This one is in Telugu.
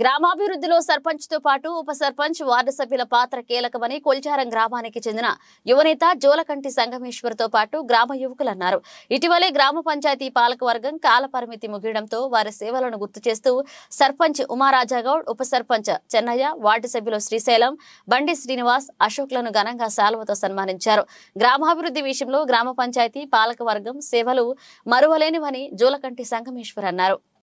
గ్రామాభివృద్ధిలో సర్పంచ్ తో పాటు ఉప సర్పంచ్ వార్డు సభ్యుల పాత్ర కీలకమని కొల్చారం గ్రామానికి చెందిన యువనేత జోలకంటి తో పాటు గ్రామ యువకులన్నారు ఇటీవలే గ్రామ పంచాయతీ పాలకవర్గం కాలపరిమితి ముగియడంతో వారి సేవలను గుర్తు చేస్తూ సర్పంచ్ ఉమారాజాగౌడ్ ఉప సర్పంచ్ చెన్నయ్య వార్డు సభ్యులు శ్రీశైలం బండి శ్రీనివాస్ అశోక్లను ఘనంగా శాలువతో సన్మానించారు గ్రామాభివృద్ధి విషయంలో గ్రామ పంచాయతీ పాలకవర్గం సేవలు మరువలేనివని జోలకంటి సంగమేశ్వర్ అన్నారు